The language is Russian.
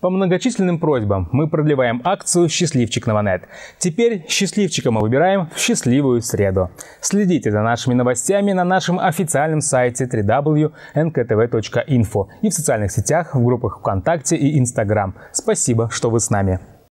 По многочисленным просьбам мы продлеваем акцию «Счастливчик Новонет". Теперь счастливчика мы выбираем в счастливую среду. Следите за нашими новостями на нашем официальном сайте www.nktv.info и в социальных сетях, в группах ВКонтакте и Инстаграм. Спасибо, что вы с нами.